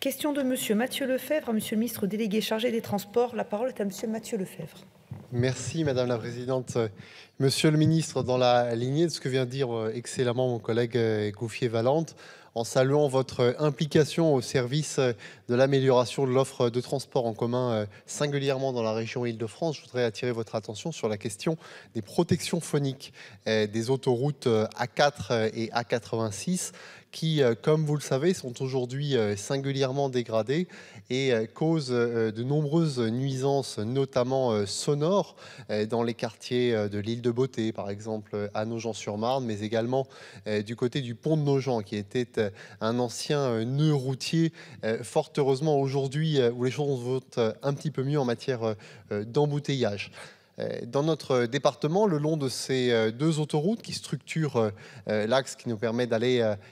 Question de Monsieur Mathieu Lefebvre, Monsieur le ministre délégué chargé des Transports. La parole est à Monsieur Mathieu Lefebvre. Merci Madame la Présidente. Monsieur le Ministre, dans la lignée de ce que vient dire euh, excellemment mon collègue euh, Gouffier-Valente, en saluant votre implication au service euh, de l'amélioration de l'offre de transport en commun, euh, singulièrement dans la région Île-de-France. Je voudrais attirer votre attention sur la question des protections phoniques euh, des autoroutes A4 et A86 qui, comme vous le savez, sont aujourd'hui singulièrement dégradées et causent de nombreuses nuisances, notamment sonores, dans les quartiers de l'île de Beauté, par exemple, à Nogent-sur-Marne, mais également du côté du pont de Nogent, qui était euh, un ancien euh, nœud routier. Euh, fort heureusement aujourd'hui où les choses vont un petit peu mieux en matière d'embouteillage. Euh, dans notre département, le long de ces euh, deux autoroutes qui structurent euh, l'axe qui nous permet d'aller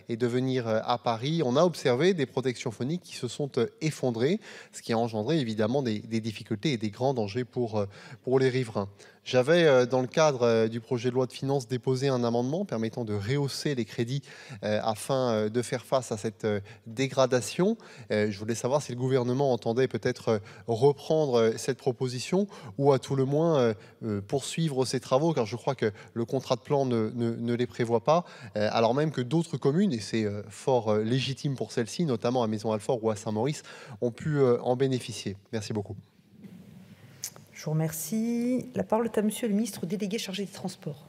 et de venir à Paris, on a observé des protections phoniques qui se sont effondrées, ce qui a engendré évidemment des, difficultés et des grands dangers pour, pour les riverains. J'avais, dans le cadre du projet de loi de finances, déposé un amendement permettant de rehausser les crédits afin de faire face à cette dégradation. je voulais savoir si le gouvernement entendait peut-être reprendre cette proposition ou à tout le moins euh, euh, poursuivre ces travaux, car je crois que le contrat de plan ne, les prévoit pas, euh, alors même que d'autres communes, et c'est fort légitime pour celles-ci, notamment à Maison-Alfort ou à Saint-Maurice, ont pu en bénéficier. Merci beaucoup. Je vous remercie. La parole est à Monsieur le ministre délégué chargé des Transports.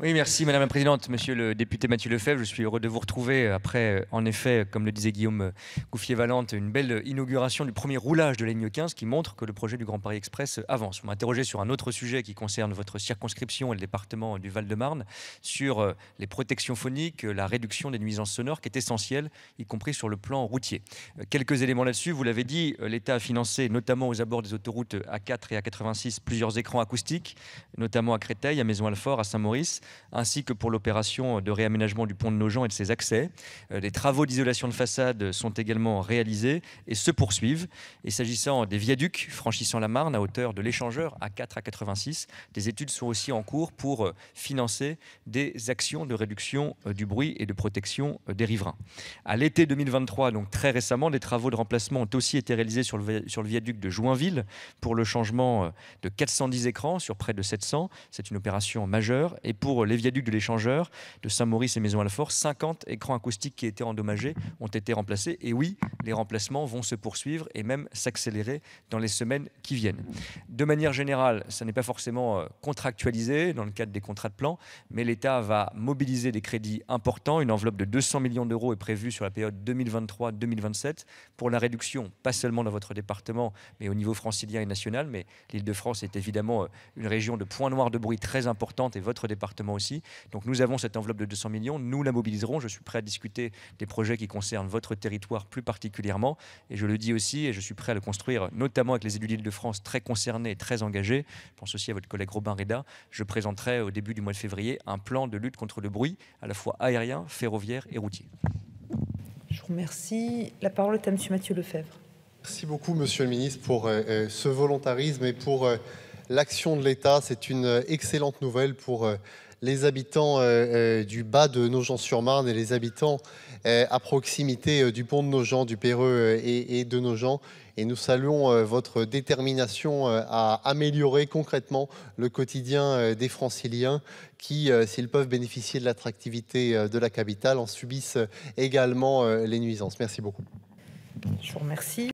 Oui, merci Madame la Présidente, Monsieur le député Mathieu Lefebvre. Je suis heureux de vous retrouver après, euh, en effet, comme le disait Guillaume euh, Gouffier-Valente, une belle inauguration du premier roulage de la 15 qui montre que le projet du Grand Paris Express euh, avance. Vous m'interrogez sur un autre sujet qui concerne votre circonscription et le département du Val-de-Marne, sur les protections phoniques, la réduction des nuisances sonores qui est essentielle, y compris sur le plan routier. Quelques éléments là-dessus. Vous l'avez dit, l'État a financé, notamment aux abords des autoroutes A4 et A86, plusieurs écrans acoustiques, notamment à Créteil, à Maison-Alfort, à Saint-Maurice ainsi que pour l'opération de réaménagement du pont de Nogent et de ses accès. Euh, des travaux d'isolation de façade sont également réalisés et se poursuivent. Et s'agissant des viaducs franchissant la Marne à hauteur de l'échangeur à 4 à 86, des études sont aussi en cours pour euh, financer des actions de réduction euh, du bruit et de protection des riverains. À l'été 2023, donc très récemment, des travaux de remplacement ont aussi été réalisés sur le, sur le viaduc de Joinville pour le changement de 410 écrans sur près de 700. C'est une opération majeure. Et pour les viaducs de l'échangeur de Saint-Maurice et Maison-Alfort, 50 écrans acoustiques qui étaient endommagés ont été remplacés. Et oui, les remplacements vont se poursuivre et même s'accélérer dans les semaines qui viennent. De manière générale, ça n'est pas forcément euh, contractualisé dans le cadre des contrats de plan, mais l'État va mobiliser des crédits importants. Une enveloppe de 200 millions d'euros est prévue sur la période 2023-2027 pour la réduction, pas seulement dans votre département, mais au niveau francilien et national. Mais l'Île-de-France est évidemment euh, une région de points noirs de bruit très importante et votre département aussi. Donc nous avons cette enveloppe de 200 millions, nous la mobiliserons. Je suis prêt à discuter des projets qui concernent votre territoire plus particulièrement. Et je le dis aussi, et je suis prêt à le construire, notamment avec les élus d'Île-de-France très concernés et très engagés. Je pense aussi à votre collègue Robin Reda. Je présenterai au début du mois de février un plan de lutte contre le bruit, à la fois aérien, ferroviaire et routier. Je vous remercie. La parole est à M. Mathieu Lefebvre. Merci beaucoup, Monsieur le Ministre, pour euh, euh, ce volontarisme et pour euh, l'action de l'État. C'est une excellente nouvelle pour les habitants euh, euh, du bas de Nogent-sur-Marne et les habitants euh, à proximité du pont de Nogent, du Péreux et, de Nogent. Et nous saluons votre détermination à améliorer concrètement le quotidien des franciliens qui, s'ils peuvent bénéficier de l'attractivité de la capitale, en subissent également les nuisances. Merci beaucoup. Je vous remercie.